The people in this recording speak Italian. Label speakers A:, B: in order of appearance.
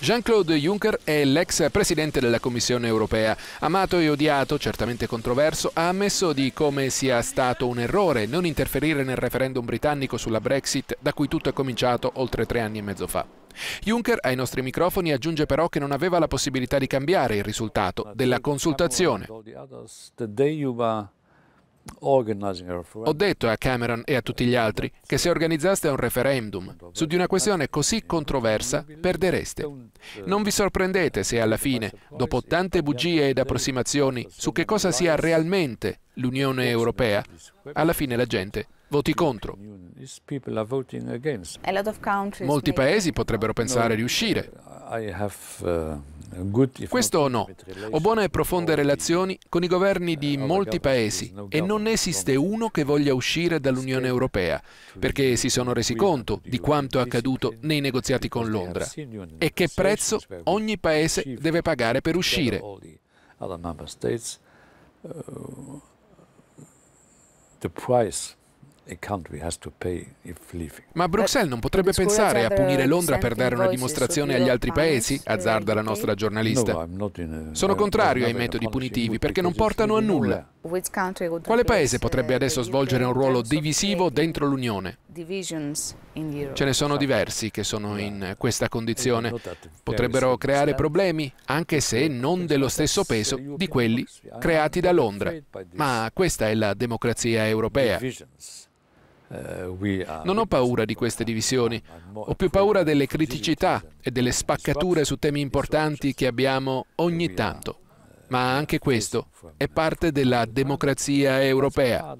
A: Jean-Claude Juncker è l'ex presidente della Commissione europea. Amato e odiato, certamente controverso, ha ammesso di come sia stato un errore non interferire nel referendum britannico sulla Brexit da cui tutto è cominciato oltre tre anni e mezzo fa. Juncker ai nostri microfoni aggiunge però che non aveva la possibilità di cambiare il risultato della consultazione. Ho detto a Cameron e a tutti gli altri che se organizzaste un referendum su di una questione così controversa perdereste. Non vi sorprendete se alla fine, dopo tante bugie ed approssimazioni su che cosa sia realmente l'Unione Europea, alla fine la gente voti contro. Molti paesi potrebbero pensare di uscire. Questo o no? Ho buone e profonde relazioni con i governi di eh, molti paesi e non ne esiste uno che voglia uscire dall'Unione Europea perché si sono resi conto di quanto è accaduto nei negoziati con Londra e che prezzo ogni paese deve pagare per uscire. Eh, the price ma Bruxelles non potrebbe pensare a punire Londra per dare una dimostrazione agli altri paesi? azzarda la nostra giornalista. Sono contrario ai metodi punitivi perché non portano a nulla. Quale paese potrebbe adesso svolgere un ruolo divisivo dentro l'Unione? Ce ne sono esatto. diversi che sono in questa condizione. Potrebbero creare problemi, anche se non dello stesso peso di quelli creati da Londra. Ma questa è la democrazia europea. Eh, non ho paura di queste divisioni, ho più paura delle criticità e delle spaccature su temi importanti che abbiamo ogni tanto. Ma anche questo è parte della democrazia europea.